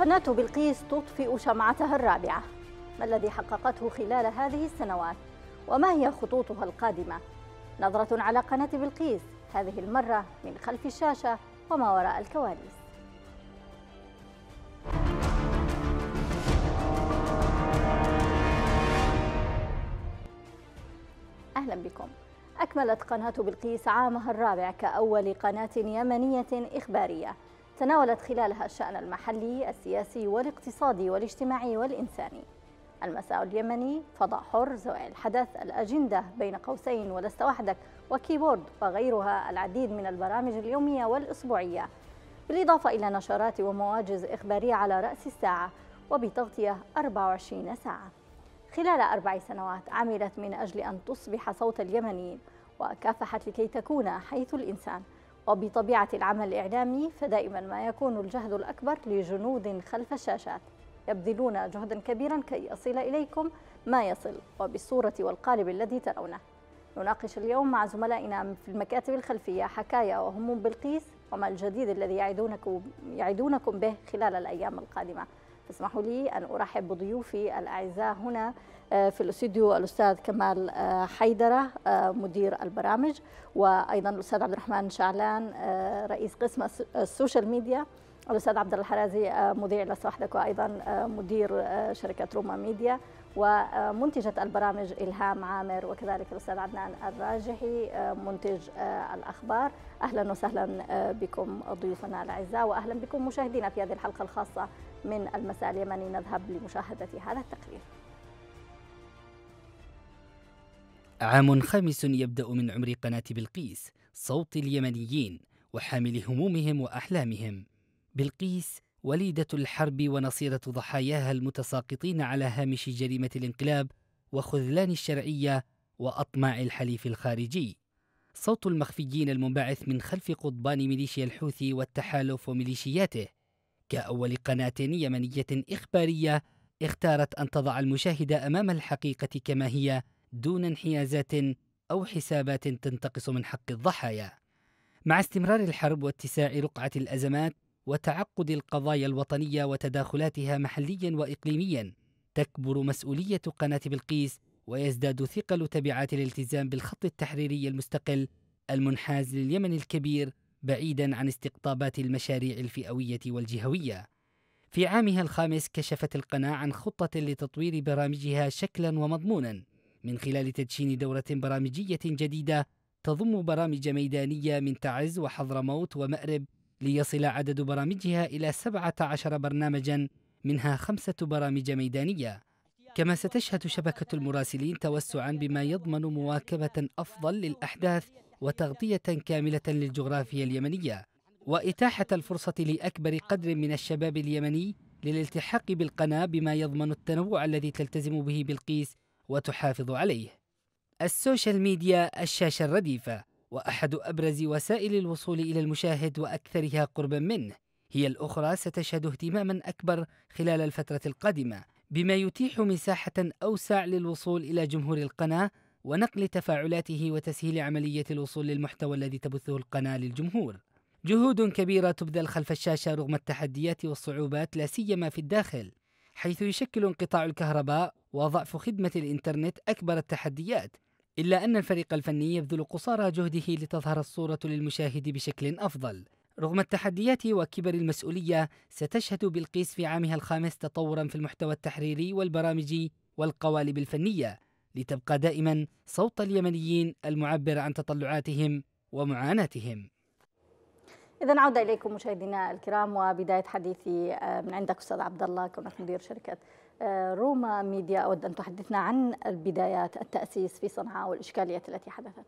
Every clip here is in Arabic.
قناة بلقيس تطفئ شمعتها الرابعة ما الذي حققته خلال هذه السنوات وما هي خطوطها القادمة نظرة على قناة بلقيس هذه المرة من خلف الشاشة وما وراء الكواليس أهلا بكم أكملت قناة بلقيس عامها الرابع كأول قناة يمنية إخبارية تناولت خلالها الشأن المحلي السياسي والاقتصادي والاجتماعي والإنساني المساء اليمني فضاء حر زوايا الحدث الأجندة بين قوسين ولست وحدك وكيبورد وغيرها العديد من البرامج اليومية والأسبوعية بالإضافة إلى نشرات ومواجز إخبارية على رأس الساعة وبتغطية 24 ساعة خلال أربع سنوات عملت من أجل أن تصبح صوت اليمنيين وكافحت لكي تكون حيث الإنسان وبطبيعة العمل الإعلامي فدائما ما يكون الجهد الأكبر لجنود خلف الشاشات يبذلون جهدا كبيرا كي يصل إليكم ما يصل وبالصورة والقالب الذي ترونه نناقش اليوم مع زملائنا في المكاتب الخلفية حكايا وهموم بالقيس وما الجديد الذي يعدونكم, يعدونكم به خلال الأيام القادمة فاسمحوا لي أن أرحب بضيوفي الأعزاء هنا آه، في الاستوديو الاستاذ كمال آه، حيدره آه، مدير البرامج وايضا الاستاذ عبد الرحمن شعلان رئيس قسم السوشيال ميديا الاستاذ عبد الحرازي مذيع لصاحبك وايضا مدير شركه روما ميديا ومنتجة البرامج إلهام عامر وكذلك الأستاذ عدنان الراجحي منتج الأخبار أهلا وسهلا بكم ضيوفنا الأعزاء وأهلا بكم مشاهدينا في هذه الحلقة الخاصة من المساء اليمني نذهب لمشاهدة هذا التقرير عام خامس يبدأ من عمر قناة بلقيس صوت اليمنيين وحامل همومهم وأحلامهم بلقيس وليدة الحرب ونصيرة ضحاياها المتساقطين على هامش جريمة الانقلاب وخذلان الشرعية وأطماع الحليف الخارجي صوت المخفيين المنبعث من خلف قضبان ميليشيا الحوثي والتحالف وميليشياته كأول قناة يمنية إخبارية اختارت أن تضع المشاهد أمام الحقيقة كما هي دون انحيازات أو حسابات تنتقص من حق الضحايا. مع استمرار الحرب واتساع رقعة الأزمات وتعقد القضايا الوطنية وتداخلاتها محليا وإقليميا، تكبر مسؤولية قناة بلقيس ويزداد ثقل تبعات الالتزام بالخط التحريري المستقل المنحاز لليمن الكبير بعيدا عن استقطابات المشاريع الفئوية والجهوية. في عامها الخامس كشفت القناة عن خطة لتطوير برامجها شكلا ومضمونا من خلال تدشين دورة برامجية جديدة تضم برامج ميدانية من تعز وحضرموت ومأرب ليصل عدد برامجها إلى 17 برنامجا منها خمسة برامج ميدانية كما ستشهد شبكة المراسلين توسعا بما يضمن مواكبة أفضل للأحداث وتغطية كاملة للجغرافيا اليمنية وإتاحة الفرصة لأكبر قدر من الشباب اليمني للالتحاق بالقناة بما يضمن التنوع الذي تلتزم به بلقيس وتحافظ عليه السوشيال ميديا الشاشة الرديفة وأحد أبرز وسائل الوصول إلى المشاهد وأكثرها قربا منه هي الأخرى ستشهد اهتماما أكبر خلال الفترة القادمة بما يتيح مساحة أوسع للوصول إلى جمهور القناة ونقل تفاعلاته وتسهيل عملية الوصول للمحتوى الذي تبثه القناة للجمهور. جهود كبيرة تبذل خلف الشاشة رغم التحديات والصعوبات لا سيما في الداخل، حيث يشكل انقطاع الكهرباء وضعف خدمة الإنترنت أكبر التحديات إلا أن الفريق الفني يبذل قصارى جهده لتظهر الصورة للمشاهد بشكل أفضل رغم التحديات وكبر المسؤولية ستشهد بلقيس في عامها الخامس تطورا في المحتوى التحريري والبرامجي والقوالب الفنية لتبقى دائما صوت اليمنيين المعبر عن تطلعاتهم ومعاناتهم إذا عودة إليكم مشاهدينا الكرام وبداية حديثي آه، من عندك أستاذ عبد الله كونك مدير شركة آه، روما ميديا أود أن تحدثنا عن البدايات التأسيس في صنعاء والإشكاليات التي حدثت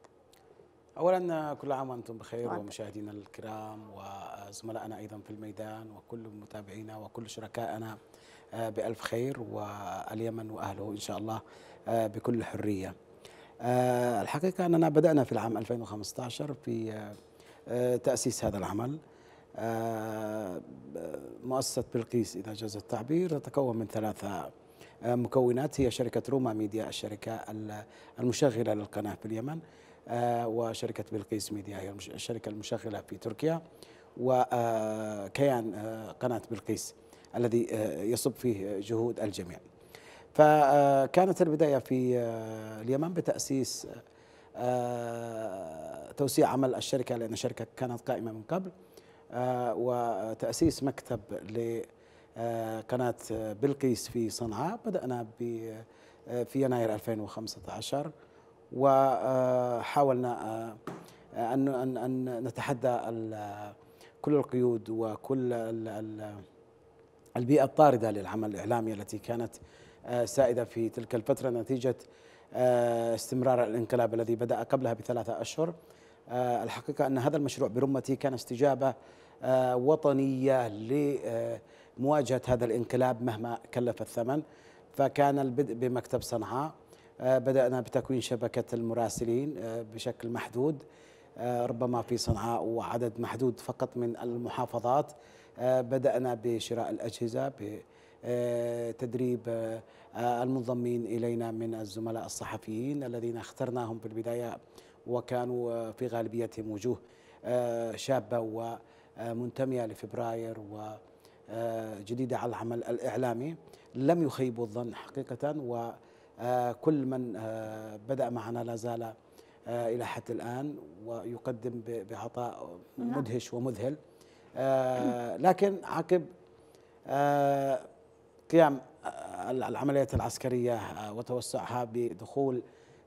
اولا آه، كل عام وانتم بخير ومشاهدينا الكرام وزملائنا ايضا في الميدان وكل متابعينا وكل شركائنا بالف خير واليمن واهله ان شاء الله بكل حريه. الحقيقه اننا بدانا في العام 2015 في تأسيس هذا العمل آه، مؤسسة بلقيس إذا جاز التعبير تتكون من ثلاثة آه، مكونات هي شركة روما ميديا الشركة المشغلة للقناة في اليمن آه، وشركة بلقيس ميديا هي الشركة المشغلة في تركيا وكيان قناة بلقيس الذي يصب فيه جهود الجميع فكانت البداية في اليمن بتأسيس آه، توسيع عمل الشركة لأن الشركة كانت قائمة من قبل آه، وتأسيس مكتب لقناة آه، بلقيس في صنعاء بدأنا في يناير 2015 وحاولنا أن أن نتحدى كل القيود وكل البيئة الطاردة للعمل الإعلامي التي كانت سائدة في تلك الفترة نتيجة آه، استمرار الانقلاب الذي بدأ قبلها بثلاثة أشهر آه، الحقيقة أن هذا المشروع برمته كان استجابة آه، وطنية لمواجهة هذا الانقلاب مهما كلف الثمن فكان البدء بمكتب صنعاء بدأنا بتكوين شبكة المراسلين بشكل محدود ربما في صنعاء وعدد محدود فقط من المحافظات بدأنا بشراء الأجهزة آه، تدريب آه، المنضمين إلينا من الزملاء الصحفيين الذين اخترناهم في البداية وكانوا آه، في غالبيتهم وجوه شابة ومنتمية لفبراير وجديدة على العمل الإعلامي لم يخيبوا الظن حقيقة وكل من بدأ معنا لا زال إلى حد الآن ويقدم بعطاء نعم. مدهش ومذهل لكن عقب قيام العمليات العسكرية آه، وتوسعها بدخول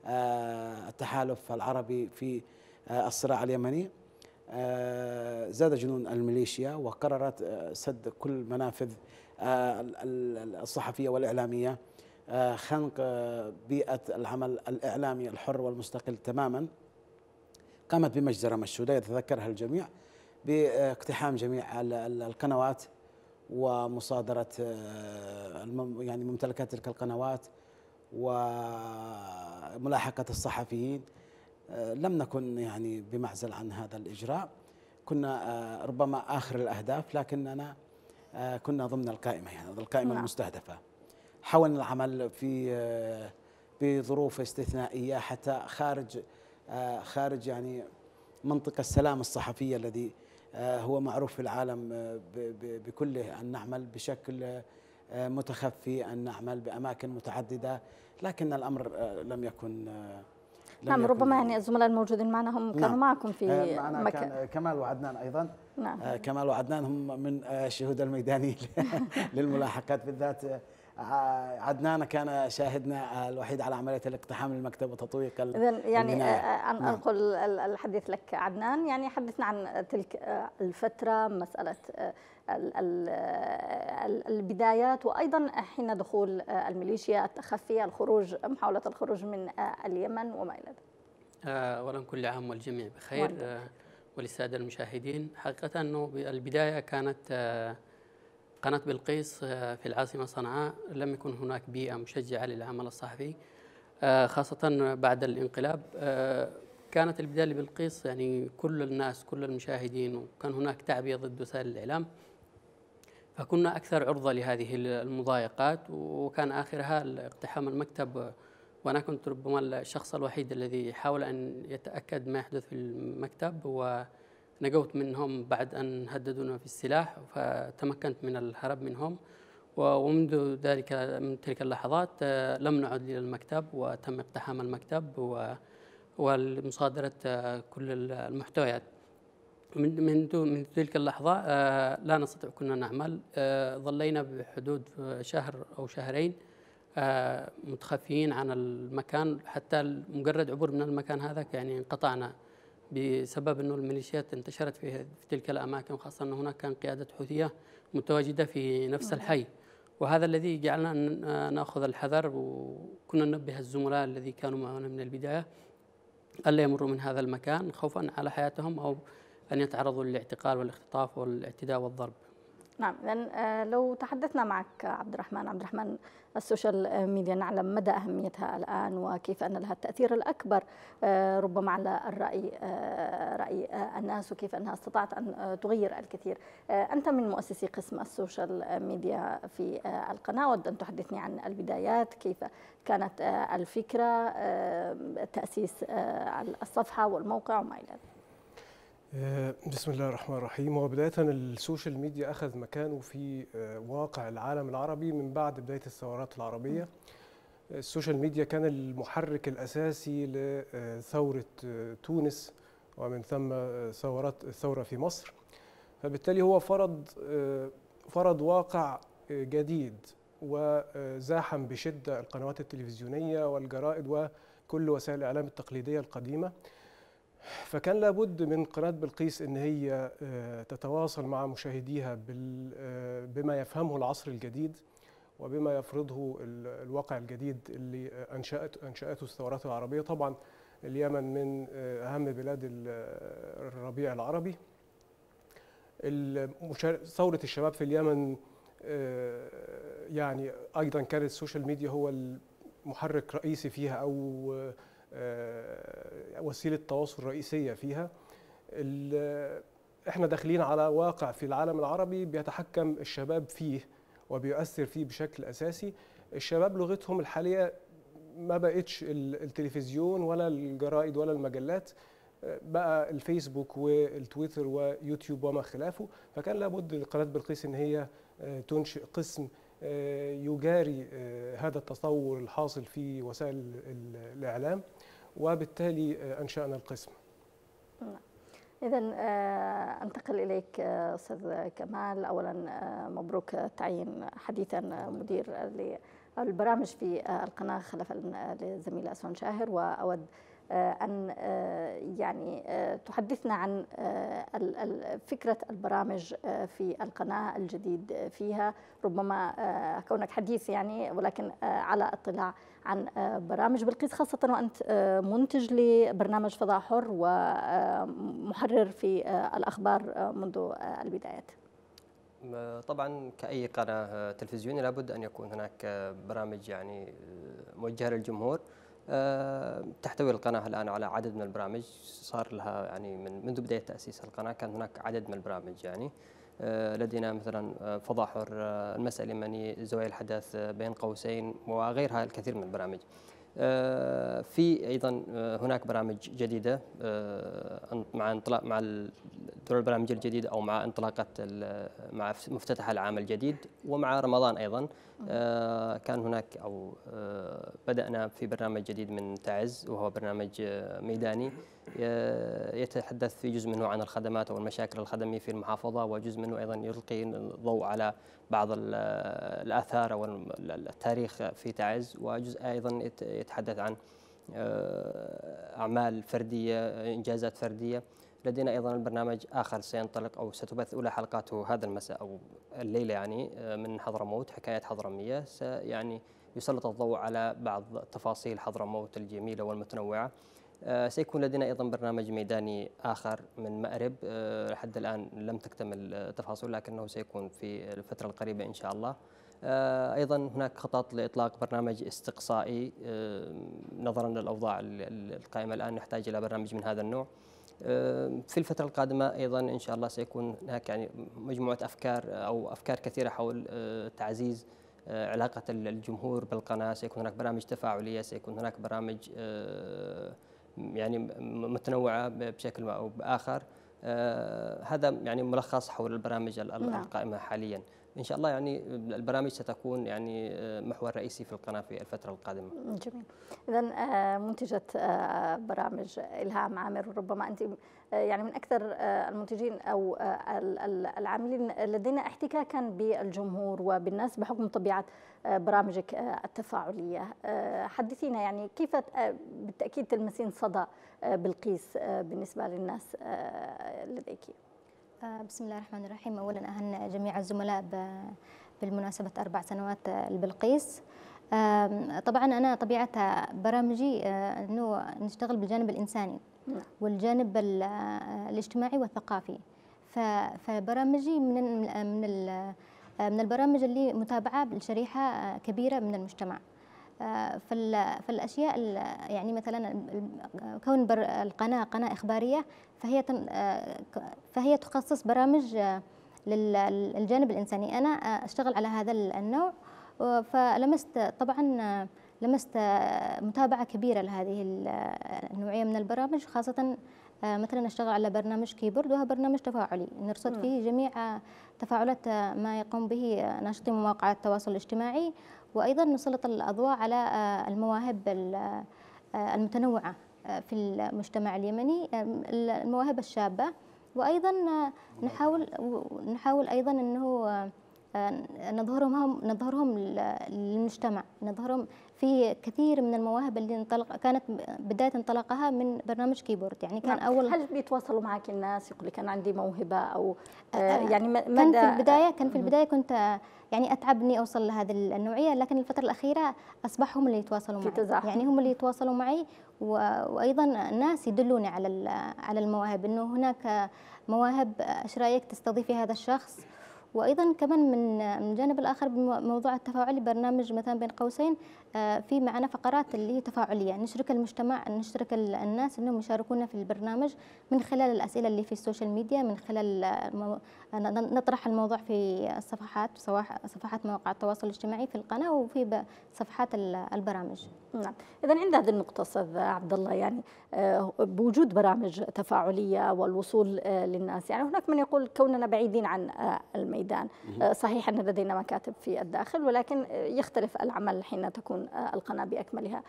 آه، التحالف العربي في آه، الصراع اليمني زاد جنون الميليشيا وقررت سد كل منافذ الصحفية والإعلامية خنق بيئة العمل الإعلامي الحر والمستقل تماما قامت بمجزرة مشهودة يتذكرها الجميع باقتحام جميع القنوات ومصادره آه، يعني ممتلكات تلك القنوات وملاحقه الصحفيين آه، لم نكن يعني بمعزل عن هذا الاجراء كنا آه، ربما اخر الاهداف لكننا كنا ضمن القائمه يعني القائمه نعم. المستهدفه حاولنا العمل في بظروف استثنائيه حتى خارج خارج يعني منطقه السلام الصحفيه الذي آه، هو معروف في العالم آه، بكله أن نعمل بشكل آه، متخفي أن نعمل بأماكن متعددة لكن الأمر لم يكن نعم ربما يعني الزملاء الموجودين معنا هم كانوا نعم. معكم في مكان كمال وعدنان ايضا نعم كمال وعدنان هم من الشهود الميدانيين للملاحقات بالذات عدنان كان شاهدنا الوحيد على عملية الاقتحام للمكتب وتطويق إذا يعني آه، آه، أن نعم. أنقل الحديث لك عدنان يعني حدثنا عن تلك آه، الفترة مسألة البدايات وأيضا حين دخول الميليشيا التخفية الخروج محاولة الخروج من اليمن وما إلى ذلك أولا كل عام والجميع بخير وللساده المشاهدين حقيقة أنه البداية كانت قناة بلقيس آه، في العاصمة صنعاء لم يكن هناك بيئة مشجعة للعمل الصحفي آه، خاصة بعد الانقلاب آه، كانت البداية لبلقيس يعني كل الناس كل المشاهدين وكان هناك تعبية ضد وسائل الإعلام فكنا أكثر عرضة لهذه المضايقات وكان آخرها اقتحام المكتب وأنا كنت ربما الشخص الوحيد الذي حاول أن يتأكد ما يحدث في المكتب و نجوت منهم بعد أن هددونا في السلاح فتمكنت من الهرب منهم ومنذ ذلك من تلك اللحظات آه، لم نعد إلى المكتب وتم اقتحام المكتب ومصادرة آه، كل المحتويات من منذ تلك اللحظة آه، لا نستطيع كنا نعمل ظلينا بحدود شهر أو شهرين متخفيين عن المكان حتى مجرد عبور من المكان هذا يعني انقطعنا بسبب أنه الميليشيات انتشرت في, في تلك الأماكن خاصة أن هناك كان قيادة حوثية متواجدة في نفس نعم. الحي وهذا الذي جعلنا ناخذ الحذر وكنا ننبه الزملاء الذي كانوا معنا من البدايه الا يمروا من هذا المكان خوفا على حياتهم او ان يتعرضوا للاعتقال والاختطاف والاعتداء والضرب. نعم اذا آه، لو تحدثنا معك عبد الرحمن عبد الرحمن السوشيال ميديا نعلم مدى اهميتها الان وكيف ان لها التاثير الاكبر آه، ربما على الراي آه، راي الناس وكيف انها استطاعت ان تغير الكثير انت من مؤسسي قسم السوشيال ميديا في القناه اود ان تحدثني عن البدايات كيف كانت الفكره تاسيس الصفحه والموقع وما الى ذلك آه، بسم الله الرحمن الرحيم وبداية السوشيال ميديا أخذ مكانه في آه، واقع العالم العربي من بعد بداية الثورات العربية السوشيال ميديا كان المحرك الأساسي لثورة آه، تونس ومن ثم ثورات الثورة في مصر فبالتالي هو فرض فرض واقع جديد وزاحم بشدة القنوات التلفزيونية والجرائد وكل وسائل الإعلام التقليدية القديمة فكان لابد من قناة بلقيس أن هي آه، تتواصل مع مشاهديها آه، بما يفهمه العصر الجديد وبما يفرضه الواقع الجديد اللي أنشأت أنشأته الثورات العربية طبعا اليمن من آه، أهم بلاد الربيع العربي ثورة الشباب في اليمن يعني أيضا كانت السوشيال ميديا هو المحرك الرئيسي فيها أو آه، وسيله تواصل رئيسيه فيها احنا داخلين على واقع في العالم العربي بيتحكم الشباب فيه وبيؤثر فيه بشكل اساسي الشباب لغتهم الحاليه ما بقتش التلفزيون ولا الجرائد ولا المجلات آه، بقى الفيسبوك والتويتر ويوتيوب وما خلافه فكان لابد لقناه بلقيس ان هي آه، تنشئ قسم آه، يجاري آه، هذا التطور الحاصل في وسائل الإعلام وبالتالي آه، أنشأنا القسم نعم. إذا أنتقل إليك أستاذ كمال أولا مبروك تعيين حديثا مدير البرامج في القناة خلفا للزميل أسوان شاهر وأود آه، أن آه، يعني آه، تحدثنا عن فكرة البرامج في القناة الجديد فيها ربما كونك حديث يعني ولكن على اطلاع عن برامج بلقيس خاصة وأنت منتج لبرنامج فضاء حر ومحرر في الأخبار منذ البدايات طبعا كأي قناة تلفزيونية لابد أن يكون هناك برامج يعني موجهة للجمهور تحتوي القناة الآن على عدد من البرامج صار لها يعني من منذ بداية تأسيس القناة كان هناك عدد من البرامج يعني آه، لدينا مثلا آه، فضاء حر آه، المسألة اليمنية زوايا الحدث بين قوسين وغيرها الكثير من البرامج في ايضا هناك برامج جديده مع انطلاق مع دور البرامج الجديده او مع انطلاقه مع مفتتح العام الجديد ومع رمضان ايضا آه، كان هناك أو آه، بدأنا في برنامج جديد من تعز وهو برنامج آه، ميداني يتحدث في جزء منه عن الخدمات أو المشاكل الخدمية في المحافظة وجزء منه أيضا يلقي الضوء على بعض الآثار أو التاريخ في تعز وجزء أيضا يتحدث عن أعمال فردية إنجازات فردية لدينا أيضا البرنامج آخر سينطلق أو ستبث أولى حلقاته هذا المساء أو الليلة يعني آه، من حضرموت حكاية حضرمية يعني يسلط الضوء على بعض تفاصيل حضرموت الجميلة والمتنوعة آه، سيكون لدينا أيضا برنامج ميداني آخر من مأرب آه، لحد الآن لم تكتمل التفاصيل لكنه سيكون في الفترة القريبة إن شاء الله ايضا هناك خطط لاطلاق برنامج استقصائي نظرا للاوضاع القائمه الان نحتاج الى برنامج من هذا النوع في الفترة القادمة أيضا إن شاء الله سيكون هناك يعني مجموعة أفكار أو أفكار كثيرة حول آه، تعزيز آه، علاقة الجمهور بالقناة سيكون هناك برامج تفاعلية سيكون هناك برامج آه، يعني متنوعة بشكل أو بآخر هذا يعني ملخص حول البرامج نعم. القائمة حاليا ان شاء الله يعني البرامج ستكون يعني آه، محور رئيسي في القناه في الفتره القادمه. جميل. اذا آه، منتجه آه، برامج الهام عامر ربما انت يعني من اكثر المنتجين او العاملين لدينا احتكاكا بالجمهور وبالناس بحكم طبيعه برامجك التفاعليه. حدثينا يعني كيف بالتاكيد تلمسين صدى بلقيس بالنسبه للناس لديك؟ بسم الله الرحمن الرحيم أولا اهن جميع الزملاء بالمناسبة أربع سنوات آه، البلقيس طبعا أنا طبيعة برامجي آه، أنه نشتغل بالجانب الإنساني نعم. والجانب آه، الاجتماعي والثقافي فبرامجي من من البرامج اللي متابعة لشريحة كبيرة من المجتمع آه، في الاشياء يعني مثلا كون القناه قناه اخباريه فهي آه، فهي تخصص برامج آه، للجانب الانساني انا اشتغل على هذا النوع فلمست طبعا لمست متابعه كبيره لهذه النوعيه من البرامج خاصه مثلا اشتغل على برنامج كيبورد وهو برنامج تفاعلي نرصد فيه جميع تفاعلات ما يقوم به ناشطي مواقع التواصل الاجتماعي وأيضا نسلط الأضواء على آه، المواهب آه، آه، المتنوعة في المجتمع اليمني المواهب الشابة وأيضا نحاول نحاول أيضا أنه نظهرهم هم نظهرهم للمجتمع نظهرهم في كثير من المواهب اللي انطلق كانت بدايه انطلاقها من برنامج كيبورد يعني كان نعم. اول هل بيتواصلوا معك الناس يقول لك انا عندي موهبه او آه يعني مدى كان في البدايه كان في البدايه كنت يعني اتعبني اوصل لهذه النوعيه لكن الفتره الاخيره اصبح هم اللي يتواصلوا معي يعني هم اللي يتواصلوا معي وايضا الناس يدلوني على على المواهب انه هناك مواهب ايش رايك تستضيفي هذا الشخص وايضا كمان من من الجانب الاخر بموضوع التفاعلي برنامج مثلا بين قوسين آه، في معنا فقرات اللي هي تفاعليه نشرك المجتمع نشرك الناس انهم يشاركونا في البرنامج من خلال الاسئله اللي في السوشيال ميديا من خلال آه، نطرح الموضوع في الصفحات سواء صفحات مواقع التواصل الاجتماعي في القناة وفي صفحات البرامج نعم إذا عند هذه النقطة أستاذ عبد الله يعني آه، بوجود برامج تفاعلية والوصول آه، للناس يعني هناك من يقول كوننا بعيدين عن الميدان صحيح أن لدينا مكاتب في الداخل ولكن يختلف العمل حين تكون القناة بأكملها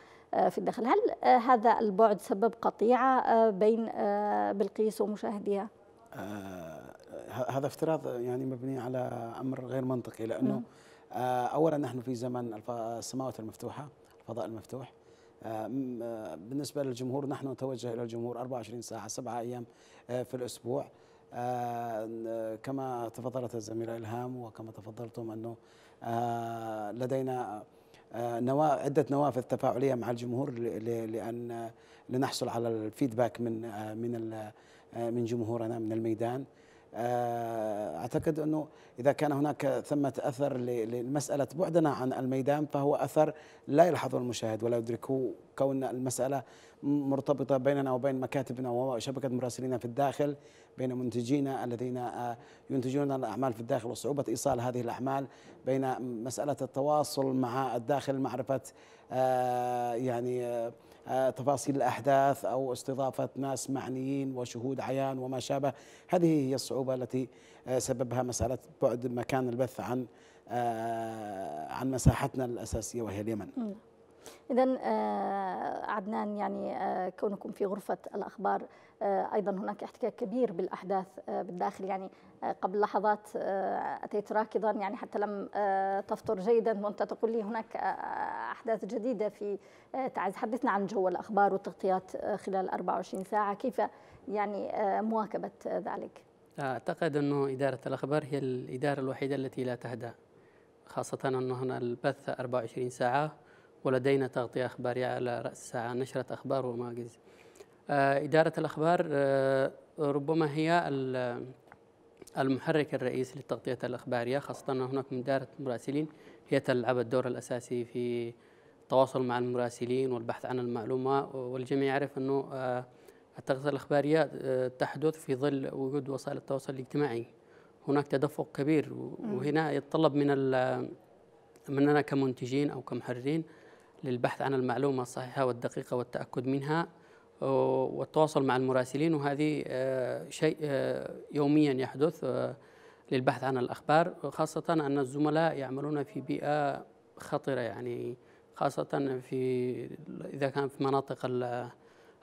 في الداخل هل هذا البعد سبب قطيعة بين بلقيس ومشاهديها؟ هذا افتراض يعني مبني على امر غير منطقي لانه نعم. آه، اولا نحن في زمن السماوات المفتوحه الفضاء المفتوح آه، آه، بالنسبه للجمهور نحن نتوجه الى الجمهور 24 ساعه سبعه ايام في الاسبوع كما تفضلت الزميله الهام وكما تفضلتم انه لدينا عده نوافذ تفاعليه مع الجمهور لان لنحصل على الفيدباك من من من جمهورنا من الميدان آه، اعتقد انه اذا كان هناك ثمه اثر لمساله بعدنا عن الميدان فهو اثر لا يلحظه المشاهد ولا يدركه كون المساله مرتبطه بيننا وبين مكاتبنا وشبكه مراسلينا في الداخل بين منتجينا الذين آه، ينتجون الاعمال في الداخل وصعوبه ايصال هذه الاعمال بين مساله التواصل مع الداخل معرفه آه، يعني آه، تفاصيل الأحداث أو استضافة ناس معنيين وشهود عيان وما شابه هذه هي الصعوبة التي آه، سببها مسألة بعد مكان البث عن آه، عن مساحتنا الأساسية وهي اليمن إذا آه، عدنان يعني آه، كونكم في غرفة الأخبار آه، أيضا هناك احتكاك كبير بالأحداث بالداخل يعني قبل لحظات أتيت راكضا يعني حتى لم تفطر جيدا وأنت تقول لي هناك أحداث جديدة في تعز حدثنا عن جو الأخبار والتغطيات خلال 24 ساعة كيف يعني مواكبة ذلك أعتقد أنه إدارة الأخبار هي الإدارة الوحيدة التي لا تهدأ خاصة أنه هنا البث 24 ساعة ولدينا تغطية أخبارية على رأس الساعة نشرة أخبار وماجز آه، إدارة الأخبار آه، ربما هي المحرك الرئيسي للتغطية الأخبارية خاصة أن هناك من إدارة مراسلين هي تلعب الدور الأساسي في التواصل مع المراسلين والبحث عن المعلومة والجميع يعرف أنه آه، التغطية الأخبارية تحدث في ظل وجود وسائل التواصل الاجتماعي هناك تدفق كبير وهنا يتطلب من مننا كمنتجين أو كمحررين للبحث عن المعلومة الصحيحة والدقيقة والتأكد منها والتواصل مع المراسلين وهذه آه، شيء آه، يوميا يحدث آه، للبحث عن الأخبار خاصة أن الزملاء يعملون في بيئة خطرة يعني خاصة في إذا كان في مناطق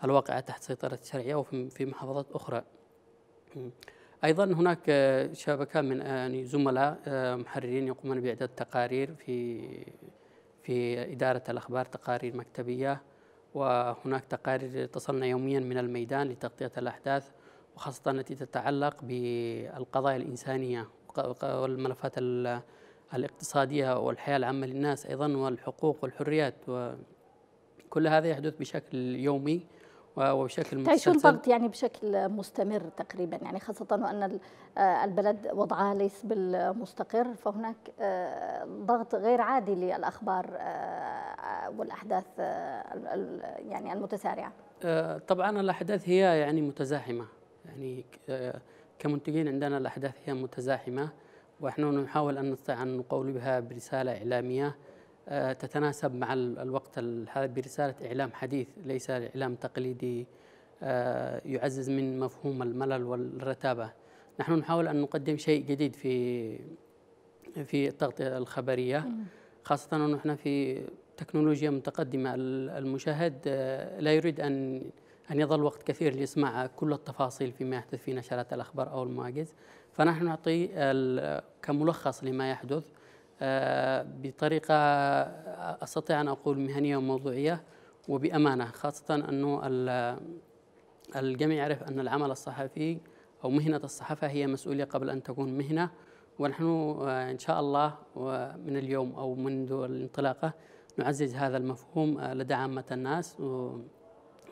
الواقعة تحت سيطرة الشرعية وفي محافظات أخرى أيضا هناك شبكة من يعني زملاء محررين يقومون بإعداد تقارير في في إدارة الأخبار تقارير مكتبية وهناك تقارير تصلنا يوميا من الميدان لتغطية الأحداث وخاصة التي تتعلق بالقضايا الإنسانية والملفات الاقتصادية والحياة العامة للناس أيضا والحقوق والحريات وكل هذا يحدث بشكل يومي وبشكل مستمر تعيشون ضغط يعني بشكل مستمر تقريبا يعني خاصة وأن آه، البلد وضعها ليس بالمستقر فهناك آه، ضغط غير عادي للأخبار آه، والأحداث يعني المتسارعة طبعا الأحداث هي يعني متزاحمة يعني كمنتجين عندنا الأحداث هي متزاحمة ونحن نحاول أن نستطيع أن نقول بها برسالة إعلامية آه، تتناسب مع الوقت هذا برسالة إعلام حديث ليس إعلام تقليدي آه، يعزز من مفهوم الملل والرتابة نحن نحاول أن نقدم شيء جديد في في التغطية الخبرية خاصة نحن في تكنولوجيا متقدمة المشاهد آه، لا يريد أن أن يظل وقت كثير ليسمع كل التفاصيل فيما يحدث في نشرات الأخبار أو المواجز فنحن نعطي كملخص لما يحدث آه، بطريقة أستطيع أن أقول مهنية وموضوعية وبأمانة خاصة أنه الجميع يعرف أن العمل الصحفي أو مهنة الصحافة هي مسؤولية قبل أن تكون مهنة ونحن آه، إن شاء الله من اليوم أو منذ الانطلاقة نعزز هذا المفهوم آه، لدى عامة الناس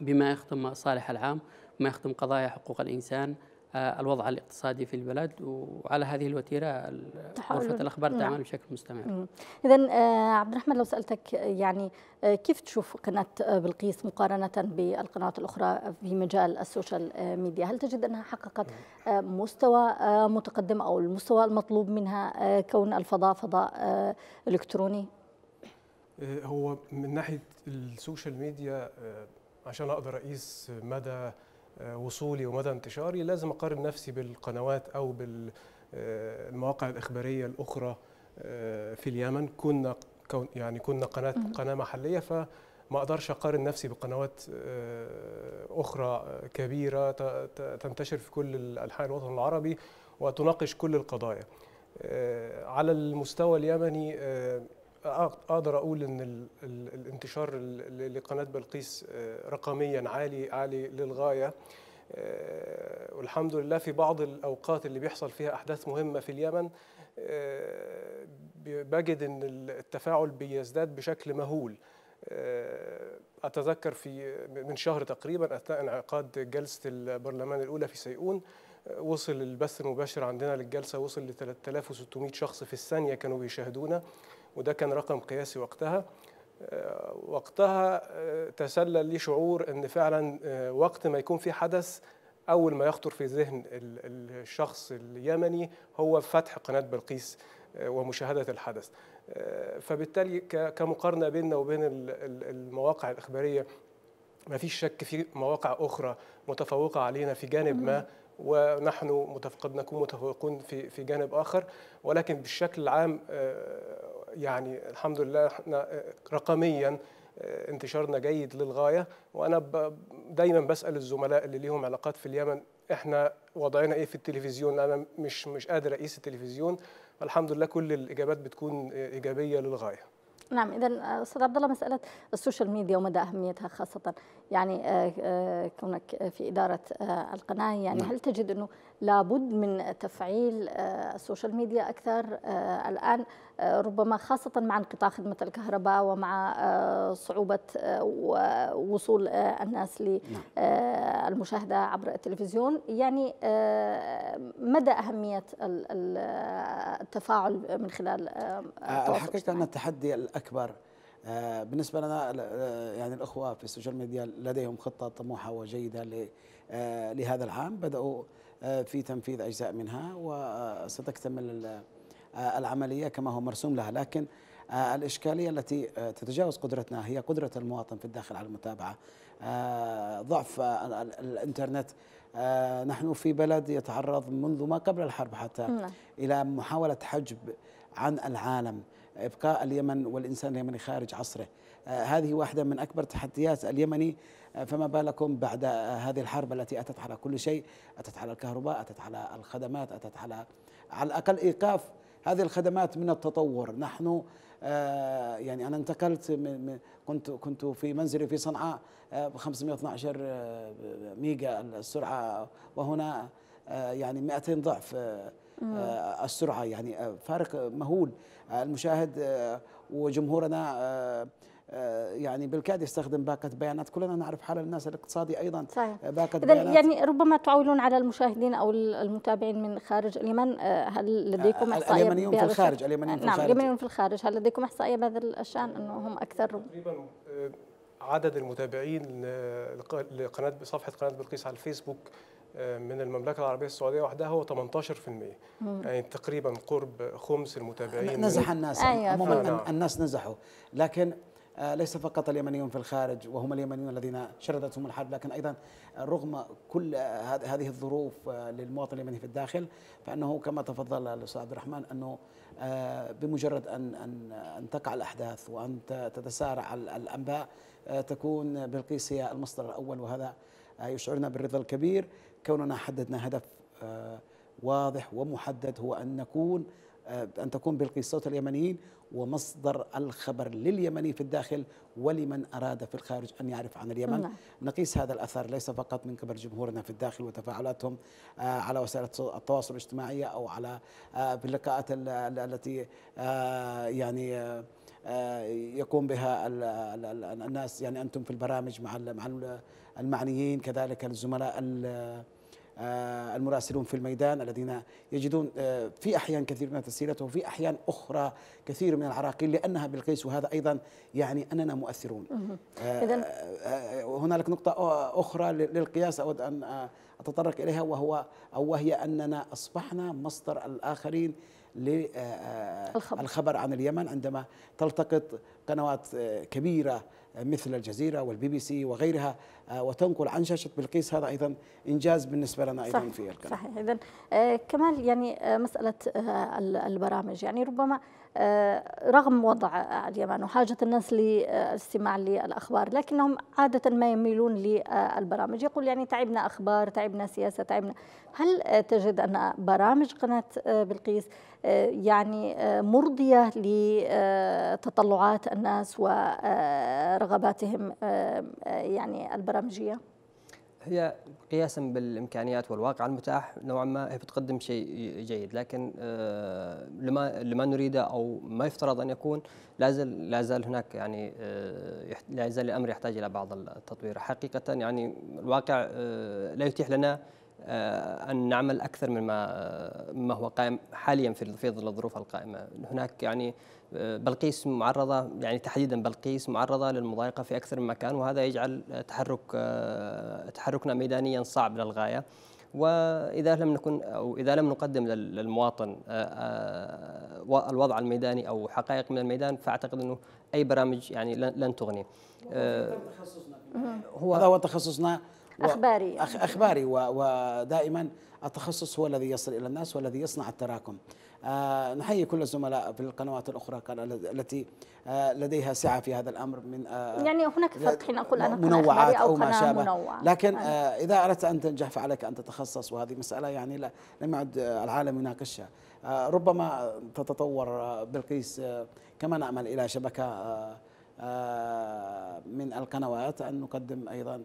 بما يخدم صالح العام وما يخدم قضايا حقوق الإنسان آه، الوضع الاقتصادي في البلد وعلى هذه الوتيره غرفه الاخبار نعم. تعمل نعم. بشكل مستمر. اذا آه، عبد الرحمن لو سالتك يعني آه، كيف تشوف قناه بلقيس مقارنه بالقنوات الاخرى في مجال السوشيال ميديا، هل تجد انها حققت مستوى متقدم او المستوى المطلوب منها كون الفضاء فضاء الكتروني؟ هو من ناحيه السوشيال ميديا عشان اقدر اقيس مدى آه، وصولي ومدى انتشاري لازم اقارن نفسي بالقنوات او بالمواقع الاخباريه الاخرى آه، في اليمن كنا يعني كنا قناه قناه محليه فما اقدرش اقارن نفسي بقنوات آه، اخرى كبيره تنتشر في كل انحاء الوطن العربي وتناقش كل القضايا على المستوى اليمني اقدر اقول ان الانتشار لقناه بلقيس آه، رقميا عالي عالي للغايه آه، والحمد لله في بعض الاوقات اللي بيحصل فيها احداث مهمه في اليمن آه، بجد ان التفاعل بيزداد بشكل مهول اتذكر في من شهر تقريبا اثناء انعقاد جلسه البرلمان الاولى في سيئون وصل البث المباشر عندنا للجلسه وصل ل 3600 شخص في الثانيه كانوا بيشاهدونا وده كان رقم قياسي وقتها آه، وقتها آه، تسلل لي شعور ان فعلا آه، وقت ما يكون في حدث اول ما يخطر في ذهن الشخص اليمني هو فتح قناه بلقيس ومشاهده الحدث فبالتالي كمقارنه بيننا وبين المواقع الاخباريه ما فيش شك في مواقع اخرى متفوقه علينا في جانب ما ونحن متفقد نكون متفوقون في في جانب اخر ولكن بالشكل العام آه، يعني الحمد لله احنا آه، رقميا آه، انتشارنا جيد للغايه وانا دايما بسال الزملاء اللي ليهم علاقات في اليمن احنا وضعنا ايه في التلفزيون انا مش مش قادر اقيس التلفزيون فالحمد لله كل الاجابات بتكون ايجابيه للغايه نعم اذا آه، استاذ عبد الله مساله السوشيال ميديا ومدى اهميتها خاصه يعني آه، آه، كونك في اداره القناه يعني نعم. هل تجد انه لابد من تفعيل آه، السوشيال ميديا أكثر آه، الآن آه، ربما خاصة مع انقطاع خدمة الكهرباء ومع صعوبة وصول الناس للمشاهدة نعم. عبر التلفزيون يعني مدى أهمية التفاعل من خلال الحقيقة أن التحدي الأكبر بالنسبة لنا يعني الأخوة في السوشيال ميديا لديهم خطة طموحة وجيدة لهذا العام بدأوا آه، في تنفيذ أجزاء منها وستكتمل آه، العملية كما هو مرسوم لها لكن آه، الإشكالية التي تتجاوز قدرتنا هي قدرة المواطن في الداخل على المتابعة ضعف الإنترنت نحن في بلد يتعرض منذ ما قبل الحرب حتى نعم. إلى محاولة حجب عن العالم إبقاء اليمن والإنسان اليمني خارج عصره هذه واحدة من أكبر تحديات اليمني فما بالكم بعد هذه الحرب التي أتت على كل شيء أتت على الكهرباء أتت على الخدمات أتت على على الأقل إيقاف هذه الخدمات من التطور نحن آه، يعني أنا انتقلت من كنت كنت في منزلي في صنعاء 512 آه، آه، ميجا السرعة وهنا يعني 200 ضعف السرعة يعني فارق مهول المشاهد وجمهورنا آه، يعني بالكاد يستخدم باقة بيانات كلنا نعرف حال الناس الاقتصادي أيضا آه، صحيح. باكة إذا بيانات يعني ربما تعولون على المشاهدين أو المتابعين من خارج اليمن آه، هل لديكم إحصائية اليمنيون في الخارج اليمنيون في نعم، الخارج نعم اليمنيون في الخارج هل لديكم إحصائية بهذا الشأن أنه هم أكثر تقريبا عدد المتابعين لقناة صفحة قناة بلقيس على الفيسبوك من المملكة العربية السعودية وحدها هو 18% مم. يعني تقريبا قرب خمس المتابعين نزح الناس أيوة. عموما نعم. الناس نزحوا لكن آه، ليس فقط اليمنيون في الخارج وهم اليمنيون الذين شردتهم الحرب لكن ايضا رغم كل هذه الظروف آه، للمواطن اليمني في الداخل فانه كما تفضل الاستاذ عبد الرحمن انه آه، بمجرد ان ان ان تقع الاحداث وان تتسارع الانباء تكون بلقيس هي المصدر الاول وهذا يشعرنا بالرضا الكبير كوننا حددنا هدف واضح ومحدد هو ان نكون آه، أن تكون بلقيس صوت اليمنيين ومصدر الخبر لليمني في الداخل ولمن أراد في الخارج أن يعرف عن اليمن نعم. نقيس هذا الأثر ليس فقط من قبل جمهورنا في الداخل وتفاعلاتهم آه، على وسائل التواصل الاجتماعي أو على آه، في اللقاءات التي يعني يقوم بها الناس يعني أنتم في البرامج مع المعنيين كذلك الزملاء آه، المراسلون في الميدان الذين يجدون آه، في أحيان كثير من تسهيلته وفي أحيان أخرى كثير من العراقيل لأنها بالقيس وهذا أيضا يعني أننا مؤثرون آه، هنالك نقطة أخرى للقياس أود أن أتطرق إليها وهو أو وهي أننا أصبحنا مصدر الآخرين للخبر عن اليمن عندما تلتقط قنوات كبيرة مثل الجزيرة والبي بي سي وغيرها آه، وتنقل عن شاشة بلقيس هذا أيضا إنجاز بالنسبة لنا أيضا صحيح في القناة صحيح إذا آه، كمال يعني آه، مسألة البرامج يعني ربما آه، رغم وضع اليمن وحاجة الناس للاستماع آه، للأخبار لكنهم عادة ما يميلون للبرامج يقول يعني تعبنا أخبار تعبنا سياسة تعبنا هل تجد أن برامج قناة آه، بلقيس يعني مرضية لتطلعات الناس ورغباتهم يعني البرامجية؟ هي قياسا بالامكانيات والواقع المتاح نوعا ما هي بتقدم شيء جيد لكن آه، لما لما نريده او ما يفترض ان يكون لا زال لا زال هناك يعني آه، لا الامر يحتاج الى بعض التطوير حقيقه يعني الواقع آه، لا يتيح لنا آه، ان نعمل اكثر مما آه، ما هو قائم حاليا في ظل الظروف القائمه هناك يعني آه، بلقيس معرضه يعني تحديدا بلقيس معرضه للمضايقه في اكثر من مكان وهذا يجعل تحرك تحركنا ميدانيا صعب للغايه واذا لم نكن او اذا لم نقدم للمواطن الوضع الميداني او حقائق من الميدان فاعتقد انه اي برامج يعني لن تغني هو هذا هو تخصصنا أخباري يعني. أخباري ودائما التخصص هو الذي يصل إلى الناس والذي يصنع التراكم آه نحيي كل الزملاء في القنوات الأخرى التي آه لديها سعة في هذا الأمر من آه يعني هناك فرق حين أقول أنا منوعات أو, أو ما شابه منوع. لكن نعم. آه، إذا أردت أن تنجح فعليك أن تتخصص وهذه مسألة يعني لم يعد آه، العالم يناقشها آه، ربما تتطور بالقيس كما نأمل إلى شبكة من القنوات أن نقدم أيضا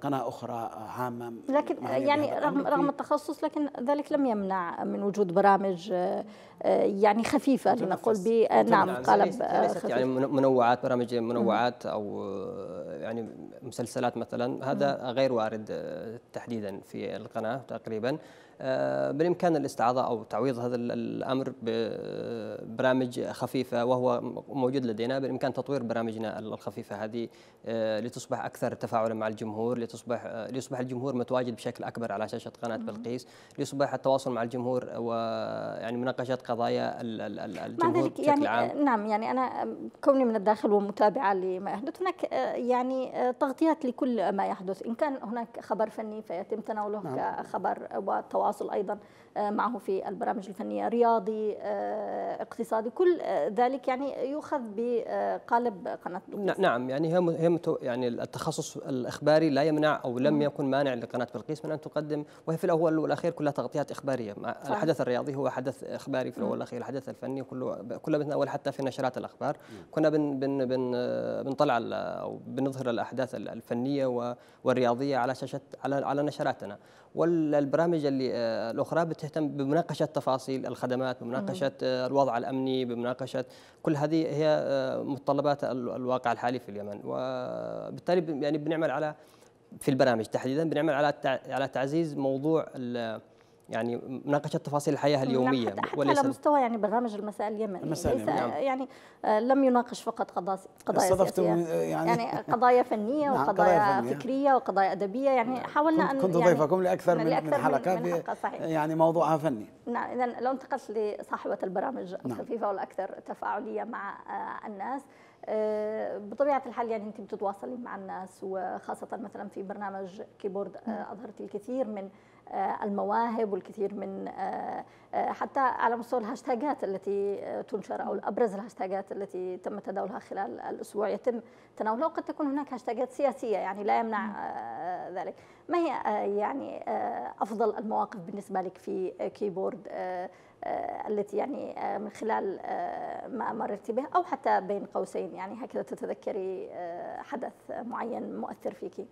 قناه اخرى عامه لكن يعني رغم رغم التخصص لكن ذلك لم يمنع من وجود برامج آه، آه، يعني خفيفه لنقول آه، نعم يعني قالب خفيف. يعني منوعات برامج منوعات او يعني مسلسلات مثلا هذا غير وارد تحديدا في القناه تقريبا آه، بالامكان الاستعاضه او تعويض هذا الامر ببرامج خفيفه وهو موجود لدينا بالامكان تطوير برامجنا الخفيفه هذه آه، لتصبح اكثر تفاعلا مع الجمهور لتصبح آه، ليصبح الجمهور متواجد بشكل اكبر على شاشه قناه بلقيس ليصبح التواصل مع الجمهور ويعني مناقشه قضايا الجمهور مع ذلك بشكل يعني عام نعم يعني انا كوني من الداخل ومتابعه لما يحدث هناك يعني تغطيات لكل ما يحدث ان كان هناك خبر فني فيتم تناوله نعم. كخبر وتواصل التواصل أيضا آه، معه في البرامج الفنية رياضي آه، اقتصادي كل آه، ذلك يعني يؤخذ بقالب قناة بلقيس نعم يعني هم يعني التخصص الإخباري لا يمنع أو لم يكن مانع لقناة بلقيس من أن تقدم وهي في الأول والأخير كلها تغطيات إخبارية صحيح. الحدث الرياضي هو حدث إخباري في الأول والأخير الحدث الفني كله كله بنتناول حتى في نشرات الأخبار كنا بن بن بن بنطلع أو بنظهر الأحداث الفنية والرياضية على شاشة على على نشراتنا والبرامج اللي آه، الاخرى بتهتم بمناقشه تفاصيل الخدمات بمناقشه الوضع الامني بمناقشه كل هذه هي آه، متطلبات الواقع الحالي في اليمن وبالتالي يعني بنعمل على في البرامج تحديدا بنعمل على على تعزيز موضوع يعني مناقشه تفاصيل الحياه اليوميه وليس على مستوى يعني برامج المساء اليمني المساء ليس نعم. يعني آه، لم يناقش فقط قضايا قضايا آه، يعني, يعني قضايا فنيه نعم وقضايا فنية. فكريه وقضايا ادبيه يعني نعم. حاولنا ان كنت يعني ضيفكم يعني لاكثر من, لأكثر من حلقه من حلقة صحيح. يعني موضوعها فني نعم اذا لو انتقلت لصاحبه البرامج نعم. الخفيفه والاكثر تفاعليه مع آه، الناس بطبيعه الحال يعني انت بتتواصلي مع الناس وخاصه مثلا في برنامج كيبورد نعم. اظهرت الكثير من آه، المواهب والكثير من آه، آه، حتى على مستوى الهاشتاجات التي تنشر او ابرز الهاشتاجات التي تم تداولها خلال الاسبوع يتم تناولها وقد تكون هناك هاشتاجات سياسيه يعني لا يمنع ذلك ما هي يعني افضل المواقف بالنسبه لك في كيبورد التي يعني من خلال ما مررت به او حتى بين قوسين يعني هكذا تتذكري حدث معين مؤثر فيك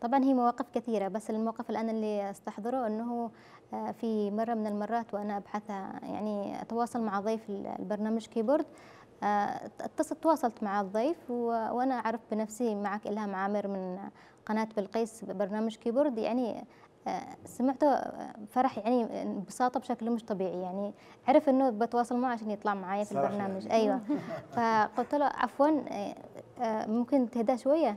طبعا هي مواقف كثيرة بس الموقف الآن اللي استحضره أنه آه، في مرة من المرات وأنا أبحث يعني أتواصل مع ضيف البرنامج كيبورد اتصلت آه، تواصلت مع الضيف وأنا أعرف بنفسي معك إلهام عامر من قناة بلقيس برنامج كيبورد يعني آه، سمعته فرح يعني ببساطة بشكل مش طبيعي يعني عرف انه بتواصل معه عشان يطلع معايا في البرنامج يعني. ايوه فقلت له عفوا آه، ممكن تهدى شويه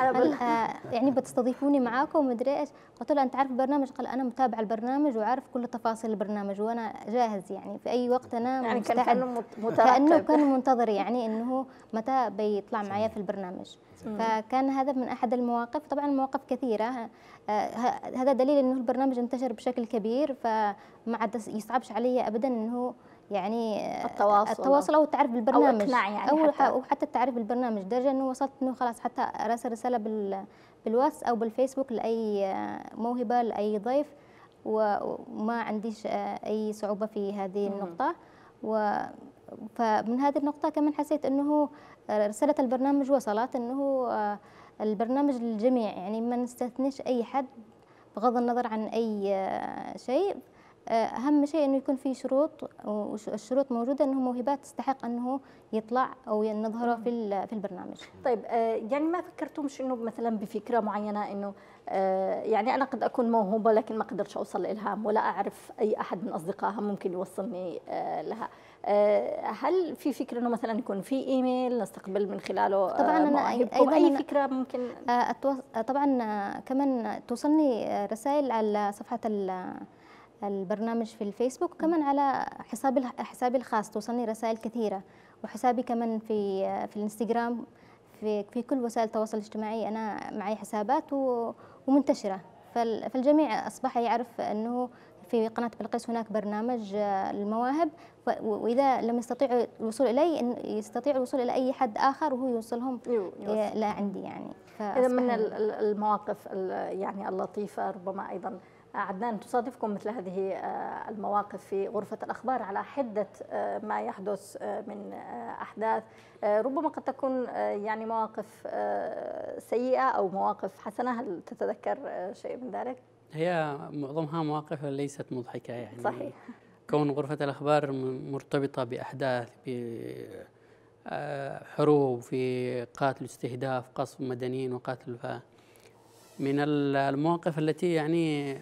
آه، يعني بتستضيفوني معاكم ومدري ايش قلت له انت عارف البرنامج قال انا متابعه البرنامج وعارف كل تفاصيل البرنامج وانا جاهز يعني في اي وقت انا يعني مستعد كان كانه كان منتظر يعني انه متى بيطلع معايا في البرنامج فكان هذا من احد المواقف طبعا مواقف كثيره آه، هذا دليل انه البرنامج انتشر بشكل كبير فما عاد يصعبش علي ابدا انه يعني التواصل التواصل او التعرف بالبرنامج او اقناع يعني او حتى, حتى التعرف بالبرنامج لدرجه انه وصلت انه خلاص حتى ارسل رساله بال بالواتس او بالفيسبوك لاي موهبه لاي ضيف وما عنديش اي صعوبه في هذه النقطه و فمن هذه النقطة كمان حسيت أنه رسالة البرنامج وصلت أنه البرنامج للجميع يعني ما نستثنيش أي حد بغض النظر عن أي شيء آه، اهم شيء انه يكون في شروط والشروط موجوده انه موهبات تستحق انه يطلع او نظهره في في البرنامج طيب آه، يعني ما فكرتمش انه مثلا بفكره معينه انه آه، يعني انا قد اكون موهوبه لكن ما قدرتش اوصل للالهام ولا اعرف اي احد من اصدقائها ممكن يوصلني لها هل في فكره انه مثلا يكون في ايميل نستقبل من خلاله طبعا انا ايضا اي فكره ممكن طبعا كمان توصلني رسائل على صفحه البرنامج في الفيسبوك وكمان على حسابي حسابي الخاص توصلني رسائل كثيرة وحسابي كمان في في الانستغرام في في كل وسائل التواصل الاجتماعي أنا معي حسابات ومنتشرة فالجميع أصبح يعرف أنه في قناة بلقيس هناك برنامج المواهب آه، وإذا لم يستطيعوا الوصول إلي يستطيع الوصول إلى أي حد آخر وهو يوصلهم لعندي آه، يعني إذا من يعني المواقف يعني اللطيفة ربما أيضا عدنان تصادفكم مثل هذه آه، المواقف في غرفة الأخبار على حدة آه، ما يحدث آه، من أحداث ربما قد تكون يعني مواقف سيئة أو مواقف حسنة هل تتذكر شيء من ذلك؟ هي معظمها مواقف ليست مضحكة يعني صحيح كون غرفة الأخبار مرتبطة بأحداث حروب في قاتل استهداف قصف مدنيين وقتل ف من المواقف التي يعني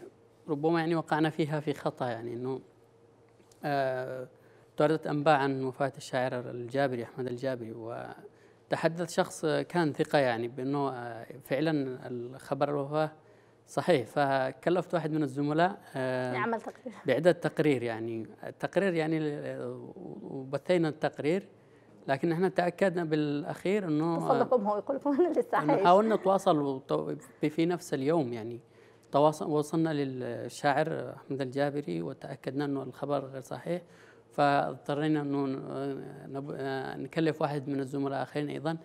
ربما يعني وقعنا فيها في خطأ يعني أنه تردت آه، توردت أنباء عن وفاة الشاعر الجابري أحمد الجابري وتحدث شخص كان ثقة يعني بأنه آه، فعلا خبر الوفاة صحيح فكلفت واحد من الزملاء آه، عمل تقرير بإعداد تقرير يعني التقرير يعني وبثينا التقرير لكن احنا تاكدنا بالاخير انه وصل هو يقول لكم انا لسه عايش حاولنا نتواصل في نفس اليوم يعني وصلنا للشاعر أحمد الجابري وتأكدنا أنه الخبر غير صحيح فاضطرينا أنه نكلف واحد من الزملاء الآخرين أيضا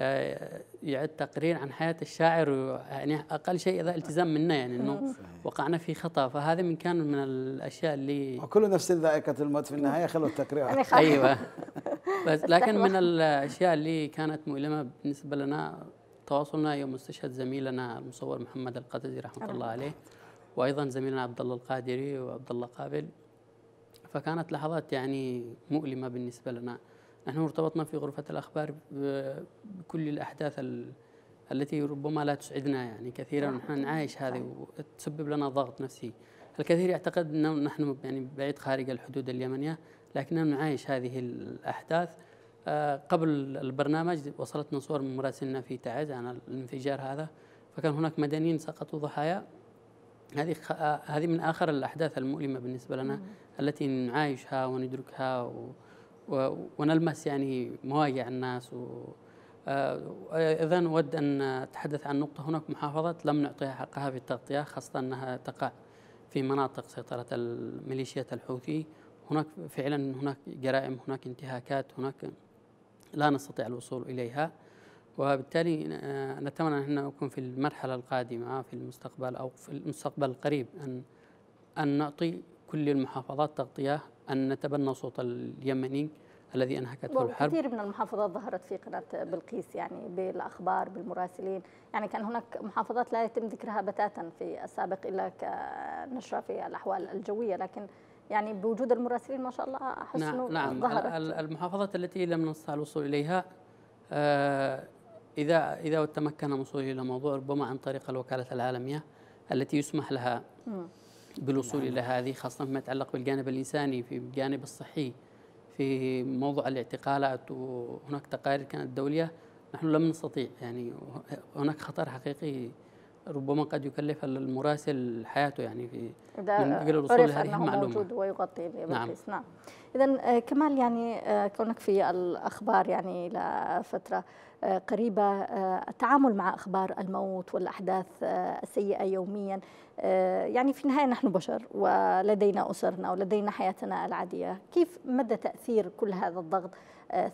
آه، يعد تقرير عن حياة الشاعر يعني أقل شيء إذا التزام منا يعني أنه وقعنا في خطأ فهذا من كان من الأشياء اللي وكل نفس ذائقة الموت في النهاية خلوا التقرير يعني أيوة بس لكن من الأشياء اللي كانت مؤلمة بالنسبة لنا تواصلنا يوم استشهد زميلنا المصور محمد القدزي رحمه الله عليه وايضا زميلنا عبد الله القادري وعبد الله قابل فكانت لحظات يعني مؤلمه بالنسبه لنا نحن ارتبطنا في غرفه الاخبار بكل الاحداث التي ربما لا تسعدنا يعني كثيرا ونحن نعايش هذه وتسبب لنا ضغط نفسي الكثير يعتقد أنه نحن يعني بعيد خارج الحدود اليمنية لكننا نعايش هذه الأحداث قبل البرنامج وصلتنا صور من مراسلنا في تعز عن الانفجار هذا فكان هناك مدنيين سقطوا ضحايا هذه هذه من اخر الاحداث المؤلمه بالنسبه لنا التي نعايشها وندركها و ونلمس يعني مواجع الناس و آه، اذا اود ان اتحدث عن نقطه هناك محافظات لم نعطيها حقها في التغطيه خاصه انها تقع في مناطق سيطره الميليشيات الحوثي هناك فعلا هناك جرائم هناك انتهاكات هناك لا نستطيع الوصول إليها وبالتالي آه، نتمنى أن نكون في المرحلة القادمة في المستقبل أو في المستقبل القريب أن أن نعطي كل المحافظات تغطية أن نتبنى صوت اليمني الذي انهكته الحرب كثير من المحافظات ظهرت في قناة بلقيس يعني بالأخبار بالمراسلين يعني كان هناك محافظات لا يتم ذكرها بتاتا في السابق إلا كنشرة في الأحوال الجوية لكن يعني بوجود المراسلين ما شاء الله احس نعم, نعم ظهرت. المحافظات التي لم نستطع الوصول اليها آه، اذا اذا تمكن من الوصول الى الموضوع ربما عن طريق الوكاله العالميه التي يسمح لها بالوصول نعم. الى هذه خاصه فيما يتعلق بالجانب الانساني في الجانب الصحي في موضوع الاعتقالات وهناك تقارير كانت دوليه نحن لم نستطيع يعني هناك خطر حقيقي ربما قد يكلف المراسل حياته يعني في من اجل الوصول لهذه المعلومه موجود ويغطي نعم, نعم. اذا آه، كمال يعني آه، كونك في الاخبار يعني لفتره آه، قريبه التعامل مع اخبار الموت والاحداث السيئه يوميا يعني في النهايه نحن بشر ولدينا اسرنا ولدينا حياتنا العاديه كيف مدى تاثير كل هذا الضغط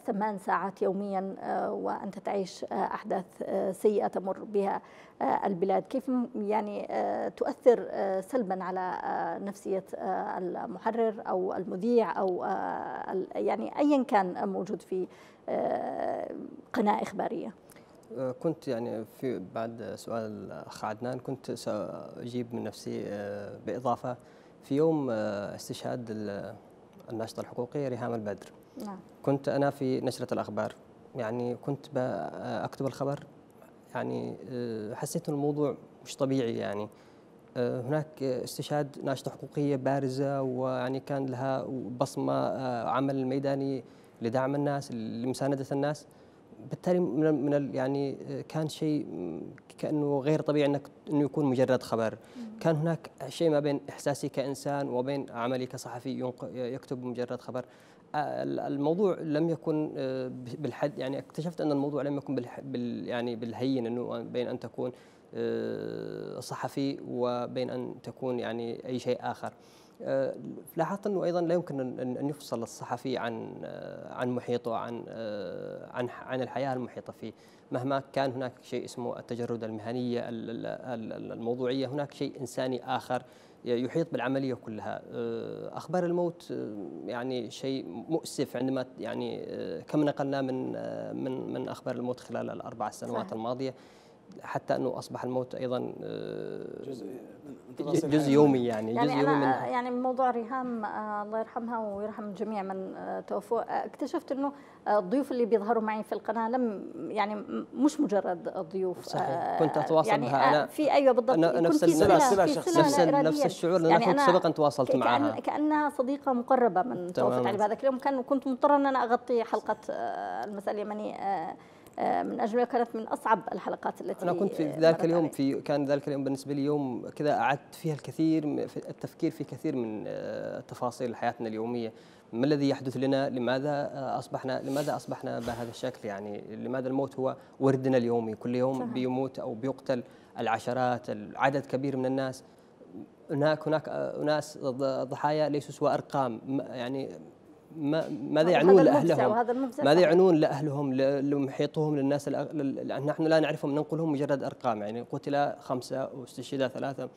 ثمان ساعات يوميا آه، وأنت تعيش آه، أحداث آه، سيئة تمر بها البلاد كيف يعني تؤثر سلبا على نفسية المحرر أو المذيع أو يعني أيا كان موجود في قناة إخبارية كنت يعني في بعد سؤال اخ عدنان كنت ساجيب من نفسي باضافه في يوم استشهاد الناشطه الحقوقيه ريهام البدر نعم. كنت أنا في نشرة الأخبار يعني كنت أكتب الخبر يعني آه، حسيت الموضوع مش طبيعي يعني آه، هناك استشهاد ناشطة حقوقية بارزة ويعني كان لها بصمة آه، عمل ميداني لدعم الناس لمساندة الناس بالتالي من من يعني كان شيء كانه غير طبيعي انك انه يكون مجرد خبر كان هناك شيء ما بين احساسي كانسان وبين عملي كصحفي يكتب مجرد خبر الموضوع لم يكن آه، بالحد يعني اكتشفت ان الموضوع لم يكن بال يعني بالهين انه بين ان تكون آه، صحفي وبين ان تكون يعني اي شيء اخر. آه، لاحظت انه ايضا لا يمكن ان يفصل الصحفي عن عن محيطه عن عن عن الحياه المحيطه فيه مهما كان هناك شيء اسمه التجرد المهنيه الموضوعيه هناك شيء انساني اخر يحيط بالعمليه كلها أه، اخبار الموت أه، يعني شيء مؤسف عندما يعني أه، كم نقلنا من من من اخبار الموت خلال الاربع سنوات صحيح. الماضيه حتى انه اصبح الموت ايضا آه، جزء جزء يومي يعني, يعني جزء يومي من آه، يعني موضوع ريهام آه، الله يرحمها ويرحم جميع من توفوا اكتشفت انه الضيوف اللي بيظهروا معي في القناه لم يعني مش مجرد ضيوف صحيح كنت اتواصل يعني بها انا في ايوه بالضبط أنا نفس في سلة سلة نفس نفس الشعور اللي يعني انا كنت سابقا تواصلت كأن معها كانها صديقه مقربه من توفت علي يعني بهذاك اليوم كان كنت مضطره ان انا اغطي حلقه المساء اليمني آه، من اجل كانت من اصعب الحلقات التي انا كنت في ذلك اليوم في كان ذلك اليوم بالنسبه لي يوم كذا اعدت فيها الكثير في التفكير في كثير من آه، تفاصيل حياتنا اليوميه ما الذي يحدث لنا لماذا آه، اصبحنا لماذا اصبحنا بهذا الشكل يعني لماذا الموت هو وردنا اليومي كل يوم صحيح. بيموت او بيقتل العشرات عدد كبير من الناس هناك هناك اناس ضحايا ليسوا سوى ارقام يعني ماذا يعنون لاهلهم ماذا يعنون لاهلهم لمحيطهم للناس لان يعني نحن لا نعرفهم ننقلهم مجرد ارقام يعني قتل خمسه واستشهد ثلاثه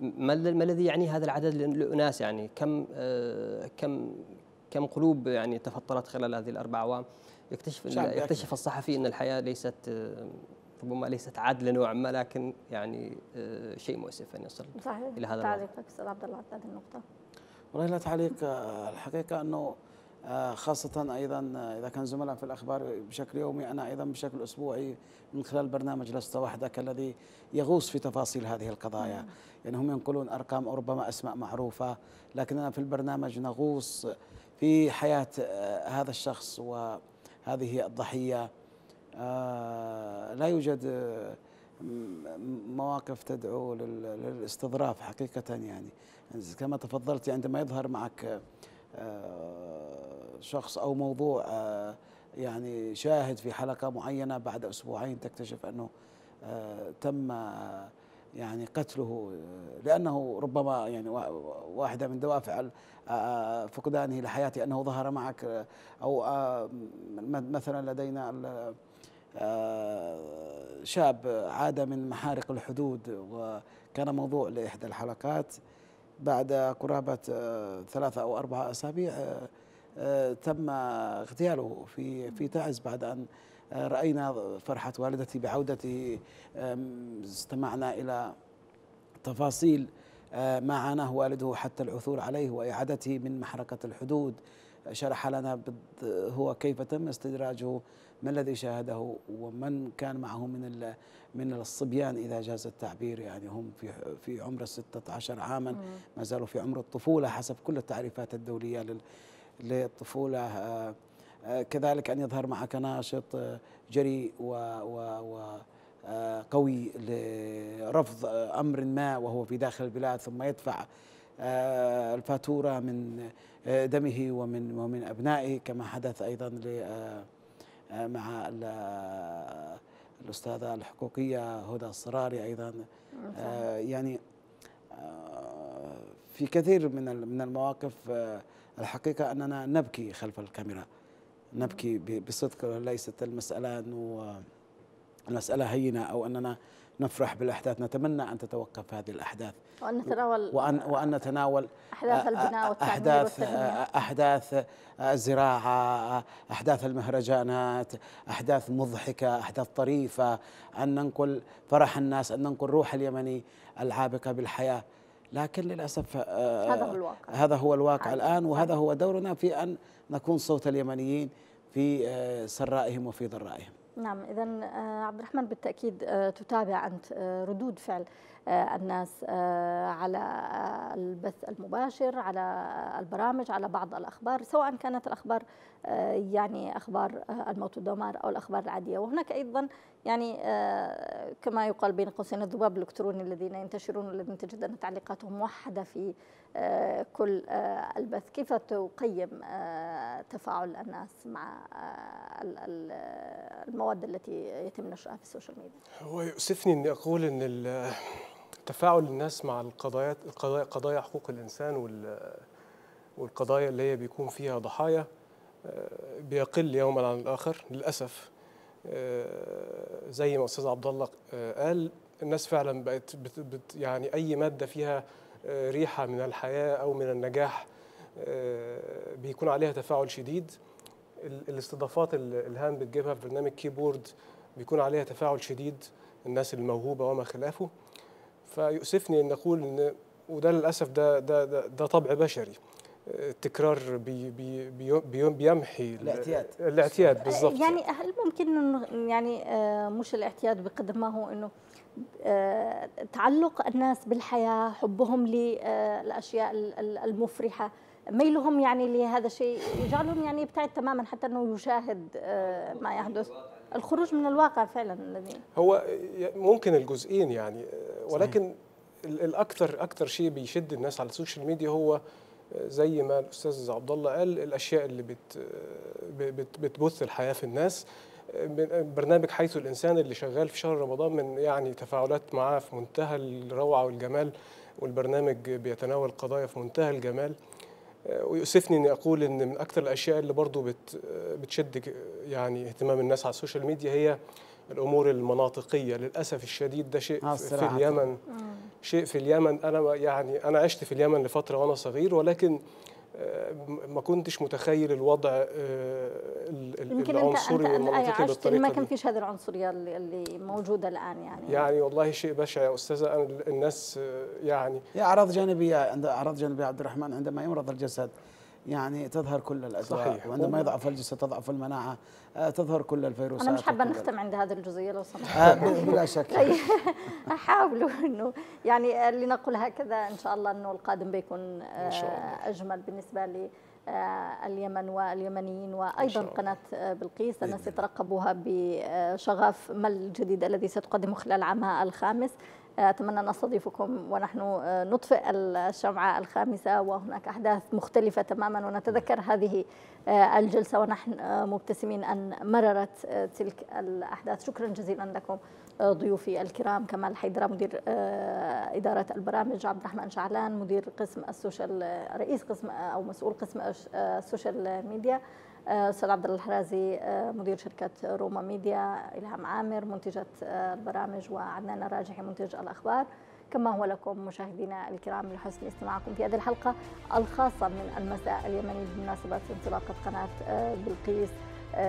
ما الذي يعني هذا العدد لاناس يعني كم آه، كم كم قلوب يعني تفطرت خلال هذه الاربع اعوام يكتشف يكتشف الصحفي ان الحياه ليست آه، ربما ليست عادله نوعا ما لكن يعني آه، شيء مؤسف ان يصل صحيح. الى هذا تعليقك استاذ عبد الله على هذه النقطه والله لا تعليق الحقيقه انه آه، خاصة أيضا آه، إذا كان زملاء في الأخبار بشكل يومي أنا أيضا بشكل أسبوعي من خلال برنامج لست وحدك الذي يغوص في تفاصيل هذه القضايا نعم. يعني هم ينقلون أرقام وربما أسماء معروفة لكننا في البرنامج نغوص في حياة آه، هذا الشخص وهذه الضحية لا يوجد مواقف تدعو للاستظراف حقيقة يعني كما تفضلت عندما يظهر معك آه، شخص او موضوع آه، يعني شاهد في حلقه معينه بعد اسبوعين تكتشف انه آه، تم يعني قتله لانه ربما يعني واحده من دوافع فقدانه لحياته انه ظهر معك او مثلا لدينا شاب عاد من محارق الحدود وكان موضوع لاحدى الحلقات بعد قرابة آه، ثلاثة أو أربعة أسابيع آه، آه، تم اغتياله في في تعز بعد أن رأينا فرحة والدتي بعودته استمعنا إلى تفاصيل ما عاناه والده حتى العثور عليه وإعادته من محرقة الحدود شرح لنا هو كيف تم استدراجه ما الذي شاهده ومن كان معه من من الصبيان اذا جاز التعبير يعني هم في في عمر 16 عاما ما زالوا في عمر الطفوله حسب كل التعريفات الدوليه للطفوله آه، آه، كذلك ان يظهر معك ناشط آه، جريء و, و, و قوي لرفض امر ما وهو في داخل البلاد ثم يدفع الفاتوره من دمه ومن ومن ابنائه كما حدث ايضا ل مع الأستاذة الحقوقية هدى الصراري أيضا آه، يعني آه، في كثير من من المواقف آه، الحقيقة أننا نبكي خلف الكاميرا نبكي بصدق ليست المسألة أنه المسألة هينة أو أننا نفرح بالأحداث نتمنى أن تتوقف هذه الأحداث وأن نتناول وأن, وأن نتناول أحداث آه، آه، البناء آه، والتعمير أحداث, أحداث الزراعة أحداث المهرجانات أحداث مضحكة أحداث طريفة أن ننقل فرح الناس أن ننقل روح اليمني العابقة بالحياة لكن للأسف هذا هو الواقع هذا هو الواقع الآن وهذا هو دورنا في أن نكون صوت اليمنيين في سرائهم وفي ضرائهم نعم إذا آه، عبد الرحمن بالتأكيد آه، تتابع أنت آه، ردود فعل الناس على البث المباشر على البرامج على بعض الأخبار سواء كانت الأخبار يعني أخبار الموت والدمار أو الأخبار العادية وهناك أيضا يعني كما يقال بين قوسين الذباب الإلكتروني الذين ينتشرون والذين تجد أن تعليقاتهم موحدة في آه، كل آه، البث كيف تقيم آه، تفاعل الناس مع المواد التي يتم نشرها في السوشيال ميديا هو يؤسفني اني اقول ان تفاعل الناس مع القضايا قضايا حقوق الانسان والقضايا اللي هي بيكون فيها ضحايا بيقل يوما عن الاخر للاسف زي ما استاذ عبد الله قال الناس فعلا بقت يعني اي ماده فيها آه، ريحه من الحياه او من النجاح آه، بيكون عليها تفاعل شديد الاستضافات الهام بتجيبها في برنامج كيبورد بيكون عليها تفاعل شديد الناس الموهوبه وما خلافه فيؤسفني ان اقول ان وده للاسف ده ده ده, ده طبع بشري التكرار بي بي بي بيمحي الاعتياد الاعتياد آه، بالضبط يعني هل ممكن انه يعني آه، مش الاعتياد بقدر ما هو انه آه، تعلق الناس بالحياه حبهم للاشياء المفرحه ميلهم يعني لهذا الشيء يجعلهم يعني يبتعد تماما حتى انه يشاهد ما يحدث الخروج من الواقع فعلا الذي هو ممكن الجزئين يعني ولكن صحيح. الاكثر اكثر شيء بيشد الناس على السوشيال ميديا هو زي ما الاستاذ عبد الله قال الاشياء اللي بت بت بتبث الحياه في الناس برنامج حيث الانسان اللي شغال في شهر رمضان من يعني تفاعلات معاه في منتهى الروعه والجمال والبرنامج بيتناول قضايا في منتهى الجمال ويؤسفني اني اقول ان من اكثر الاشياء اللي برضه بت بتشد يعني اهتمام الناس على السوشيال ميديا هي الامور المناطقيه للاسف الشديد ده شيء آه، في اليمن مم. شيء في اليمن انا يعني انا عشت في اليمن لفتره وانا صغير ولكن آه، ما كنتش متخيل الوضع آه، العنصري والمنطقي بالطريقه ما كان فيش هذه العنصريه اللي موجوده الان يعني يعني والله شيء بشع يا استاذه الناس يعني هي اعراض جانبيه عند اعراض جانبيه عبد الرحمن عندما يمرض الجسد يعني تظهر كل الأدواء صحيح وعندما يضعف الجسد تضعف المناعة آه، تظهر كل الفيروسات أنا مش حابة نختم عند هذه الجزئية لو سمحت آه، بلا شك طيب. أحاولوا أنه يعني لنقول هكذا إن شاء الله أنه القادم بيكون آه، أجمل بالنسبة لي اليمن واليمنيين وايضا قناه بلقيس الناس يترقبوها بشغف ما الجديد الذي ستقدمه خلال عامها الخامس أتمنى أن أستضيفكم ونحن آه، نطفئ الشمعة الخامسة وهناك أحداث مختلفة تماما ونتذكر هذه آه، الجلسة ونحن آه، مبتسمين أن مررت تلك الأحداث شكرا جزيلا لكم ضيوفي الكرام كمال حيدرا مدير إدارة البرامج عبد الرحمن شعلان مدير قسم السوشيال رئيس قسم أو مسؤول قسم السوشيال ميديا استاذ عبد الله الحرازي آه، مدير شركه روما ميديا الهام عامر منتجه آه، البرامج وعدنان الراجحي منتج الاخبار كما هو لكم مشاهدينا الكرام لحسن استماعكم في هذه الحلقه الخاصه من المساء اليمني بمناسبه انطلاقه قناه آه، بلقيس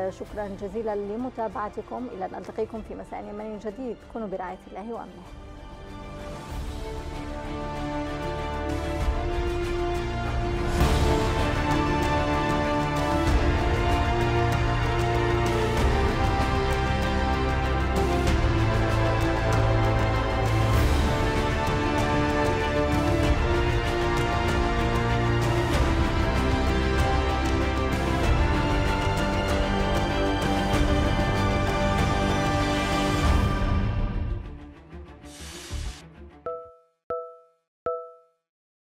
شكرا جزيلا لمتابعتكم الى ان التقيكم في مساء يمني جديد كونوا برعايه الله وامنه